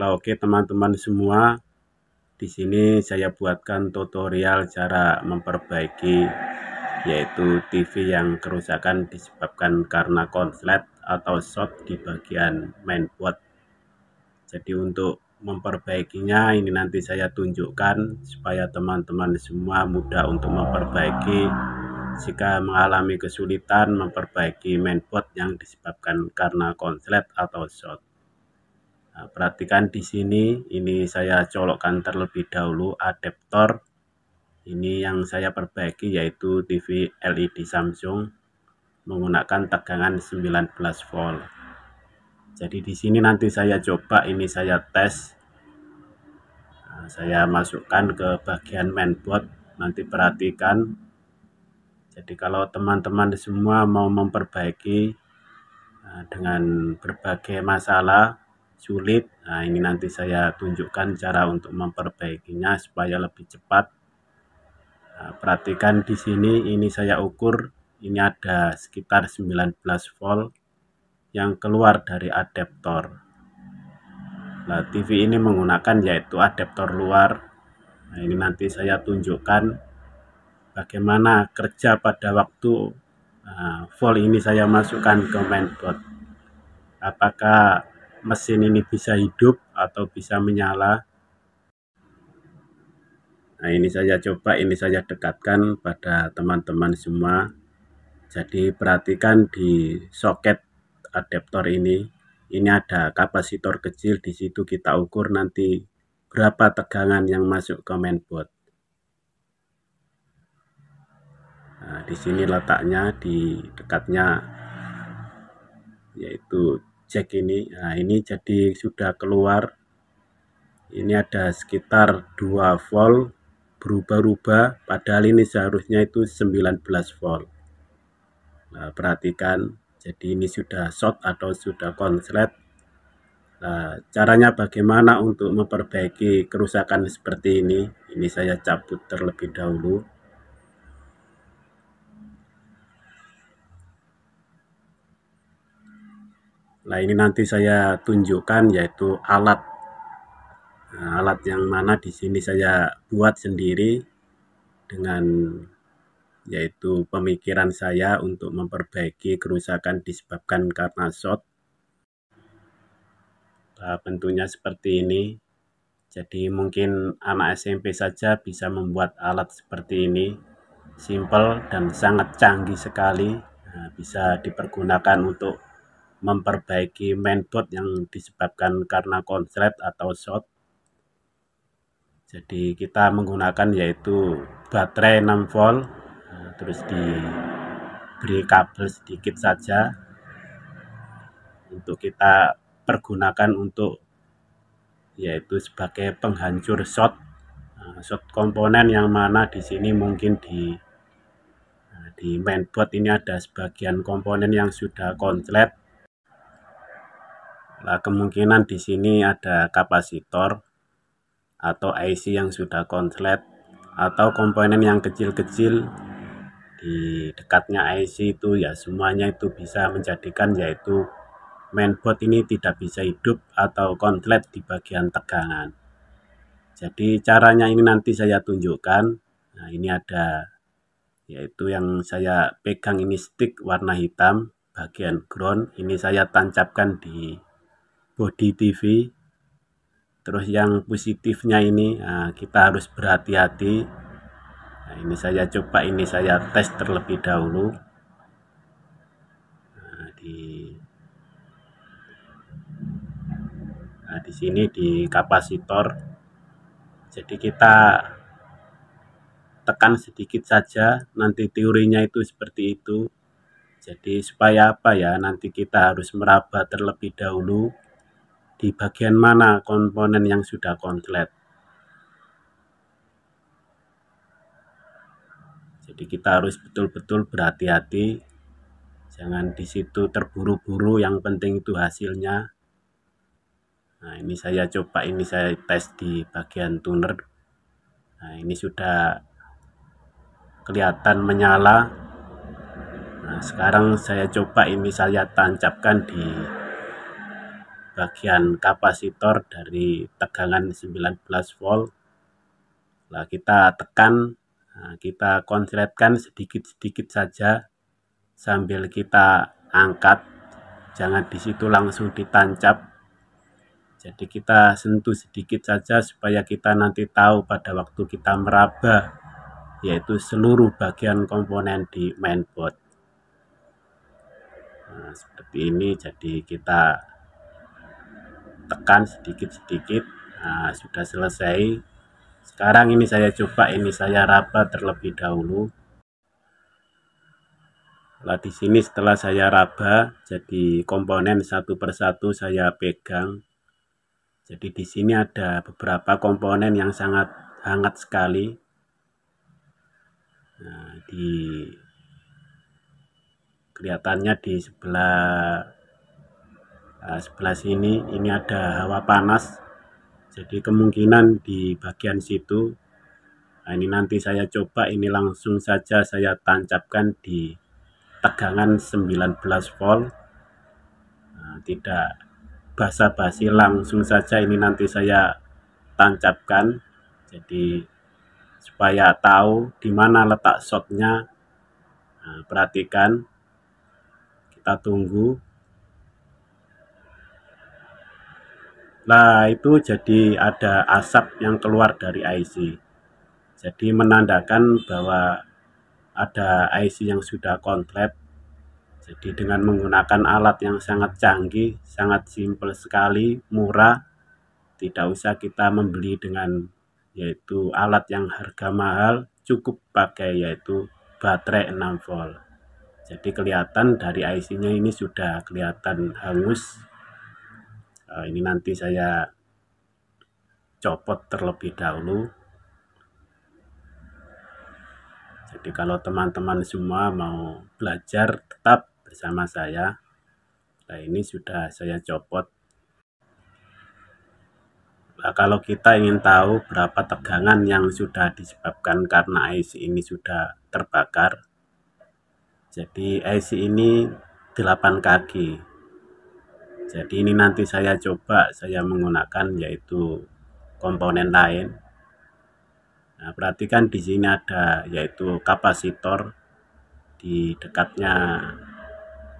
Nah, oke teman-teman semua, di sini saya buatkan tutorial cara memperbaiki yaitu TV yang kerusakan disebabkan karena konslet atau short di bagian mainboard. Jadi untuk memperbaikinya ini nanti saya tunjukkan supaya teman-teman semua mudah untuk memperbaiki jika mengalami kesulitan memperbaiki mainboard yang disebabkan karena konslet atau short. Eh, perhatikan di sini ini saya colokkan terlebih dahulu adaptor ini yang saya perbaiki yaitu TV LED Samsung menggunakan tegangan 19 volt jadi di sini nanti saya coba ini saya tes eh, saya masukkan ke bagian mainboard nanti perhatikan jadi kalau teman-teman semua mau memperbaiki eh, dengan berbagai masalah sulit. Nah, ini nanti saya tunjukkan cara untuk memperbaikinya supaya lebih cepat. Nah, perhatikan di sini ini saya ukur ini ada sekitar 19 volt yang keluar dari adaptor. Nah, TV ini menggunakan yaitu adaptor luar. Nah, ini nanti saya tunjukkan bagaimana kerja pada waktu nah, volt ini saya masukkan ke mainboard apakah mesin ini bisa hidup atau bisa menyala. Nah, ini saya coba, ini saya dekatkan pada teman-teman semua. Jadi, perhatikan di soket adaptor ini. Ini ada kapasitor kecil, di situ kita ukur nanti berapa tegangan yang masuk ke mainboard. Nah, di sini letaknya di dekatnya yaitu jack ini nah ini jadi sudah keluar ini ada sekitar 2 volt berubah-ubah padahal ini seharusnya itu 19 volt nah, perhatikan jadi ini sudah short atau sudah konslet nah, caranya bagaimana untuk memperbaiki kerusakan seperti ini ini saya cabut terlebih dahulu Nah ini nanti saya tunjukkan yaitu alat nah, alat yang mana di sini saya buat sendiri dengan yaitu pemikiran saya untuk memperbaiki kerusakan disebabkan karena shot. Nah, bentuknya seperti ini. Jadi mungkin anak SMP saja bisa membuat alat seperti ini. Simple dan sangat canggih sekali. Nah, bisa dipergunakan untuk memperbaiki mainboard yang disebabkan karena konslet atau short. Jadi kita menggunakan yaitu baterai 6 volt eh, terus diberi kabel sedikit saja untuk kita pergunakan untuk yaitu sebagai penghancur shot eh, shot komponen yang mana di sini mungkin di eh, di mainboard ini ada sebagian komponen yang sudah konslet Nah, kemungkinan di sini ada kapasitor atau IC yang sudah konslet atau komponen yang kecil-kecil di dekatnya IC itu ya semuanya itu bisa menjadikan yaitu mainboard ini tidak bisa hidup atau konslet di bagian tegangan. Jadi caranya ini nanti saya tunjukkan. Nah, ini ada yaitu yang saya pegang ini stick warna hitam bagian ground ini saya tancapkan di body TV terus yang positifnya ini nah, kita harus berhati-hati nah, ini saya coba ini saya tes terlebih dahulu nah, di nah, di sini di kapasitor jadi kita tekan sedikit saja nanti teorinya itu seperti itu jadi supaya apa ya nanti kita harus meraba terlebih dahulu di bagian mana komponen yang sudah konslet. Jadi kita harus betul-betul berhati-hati, jangan di situ terburu-buru, yang penting itu hasilnya. Nah ini saya coba, ini saya tes di bagian tuner. Nah ini sudah kelihatan menyala. Nah sekarang saya coba ini saya tancapkan di bagian kapasitor dari tegangan 19 volt. lah kita tekan, nah, kita konsletkan sedikit-sedikit saja sambil kita angkat. Jangan di situ langsung ditancap. Jadi kita sentuh sedikit saja supaya kita nanti tahu pada waktu kita meraba yaitu seluruh bagian komponen di mainboard. Nah, seperti ini jadi kita tekan sedikit-sedikit nah, sudah selesai sekarang ini saya coba ini saya raba terlebih dahulu lah di sini setelah saya raba, jadi komponen satu persatu saya pegang. Jadi di sini ada beberapa komponen yang sangat hangat sekali. Nah, di kelihatannya di sebelah Nah, sebelah sini ini ada hawa panas. Jadi kemungkinan di bagian situ. Nah, ini nanti saya coba ini langsung saja saya tancapkan di tegangan 19 volt. Nah, tidak basa-basi langsung saja ini nanti saya tancapkan. Jadi supaya tahu di mana letak shotnya. Nah, perhatikan kita tunggu Nah, itu jadi ada asap yang keluar dari IC. Jadi menandakan bahwa ada IC yang sudah kontlet. Jadi dengan menggunakan alat yang sangat canggih, sangat simpel sekali, murah, tidak usah kita membeli dengan yaitu alat yang harga mahal, cukup pakai yaitu baterai 6 volt. Jadi kelihatan dari IC-nya ini sudah kelihatan hangus Eh, ini nanti saya copot terlebih dahulu jadi kalau teman-teman semua mau belajar tetap bersama saya nah ini sudah saya copot nah, kalau kita ingin tahu berapa tegangan yang sudah disebabkan karena IC ini sudah terbakar jadi IC ini 8 kaki jadi ini nanti saya coba saya menggunakan yaitu komponen lain nah, perhatikan di sini ada yaitu kapasitor di dekatnya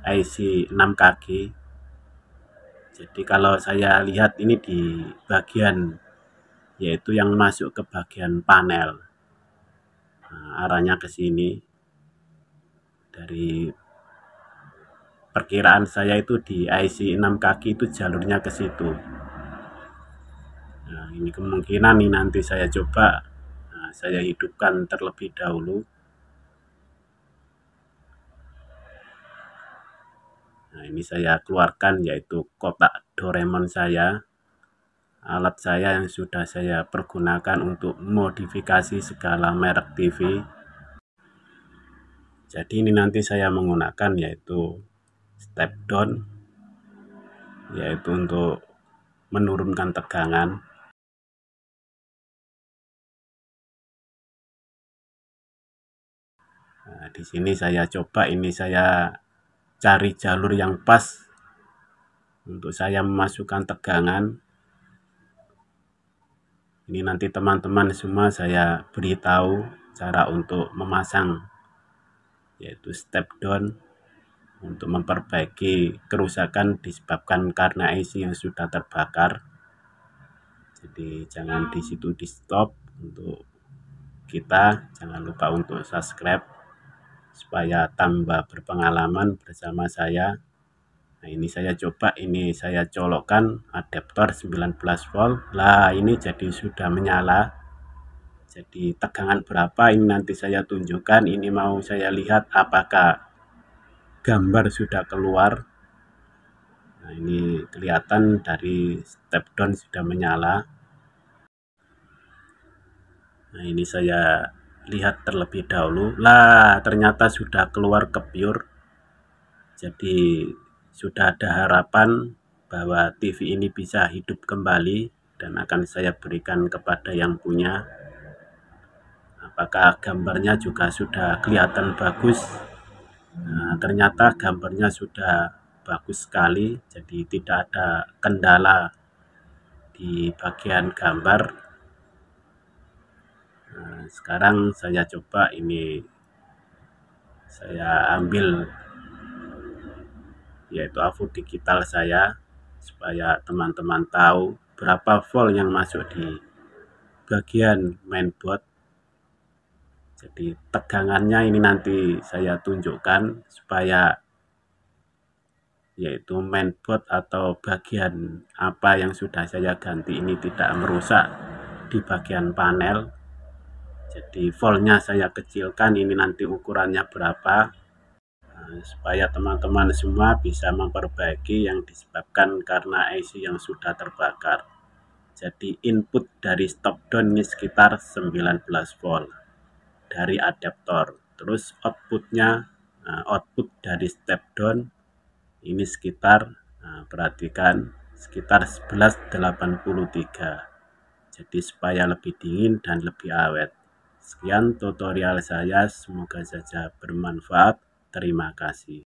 IC 6KG jadi kalau saya lihat ini di bagian yaitu yang masuk ke bagian panel nah, arahnya ke sini dari perkiraan saya itu di IC 6 kaki itu jalurnya ke situ nah, ini kemungkinan nih nanti saya coba nah, saya hidupkan terlebih dahulu nah ini saya keluarkan yaitu kotak Doraemon saya alat saya yang sudah saya pergunakan untuk modifikasi segala merek TV jadi ini nanti saya menggunakan yaitu step down yaitu untuk menurunkan tegangan nah, di sini saya coba ini saya cari jalur yang pas untuk saya memasukkan tegangan ini nanti teman-teman semua saya beritahu cara untuk memasang yaitu step down untuk memperbaiki kerusakan disebabkan karena IC yang sudah terbakar jadi jangan di situ di stop untuk kita jangan lupa untuk subscribe supaya tambah berpengalaman bersama saya Nah ini saya coba ini saya colokkan adaptor 19 volt lah ini jadi sudah menyala jadi tegangan berapa ini nanti saya tunjukkan ini mau saya lihat apakah gambar sudah keluar nah ini kelihatan dari step down sudah menyala nah ini saya lihat terlebih dahulu lah ternyata sudah keluar kepiur jadi sudah ada harapan bahwa TV ini bisa hidup kembali dan akan saya berikan kepada yang punya apakah gambarnya juga sudah kelihatan bagus Nah, ternyata gambarnya sudah bagus sekali, jadi tidak ada kendala di bagian gambar. Nah, sekarang saya coba ini saya ambil yaitu AVO digital saya supaya teman-teman tahu berapa volt yang masuk di bagian mainboard jadi tegangannya ini nanti saya tunjukkan supaya yaitu mainboard atau bagian apa yang sudah saya ganti ini tidak merusak di bagian panel. Jadi voltnya saya kecilkan ini nanti ukurannya berapa nah, supaya teman-teman semua bisa memperbaiki yang disebabkan karena IC yang sudah terbakar. Jadi input dari stop down ini sekitar 19 volt dari adaptor terus outputnya nah, output dari step down ini sekitar nah, perhatikan sekitar 1183 jadi supaya lebih dingin dan lebih awet sekian tutorial saya semoga saja bermanfaat terima kasih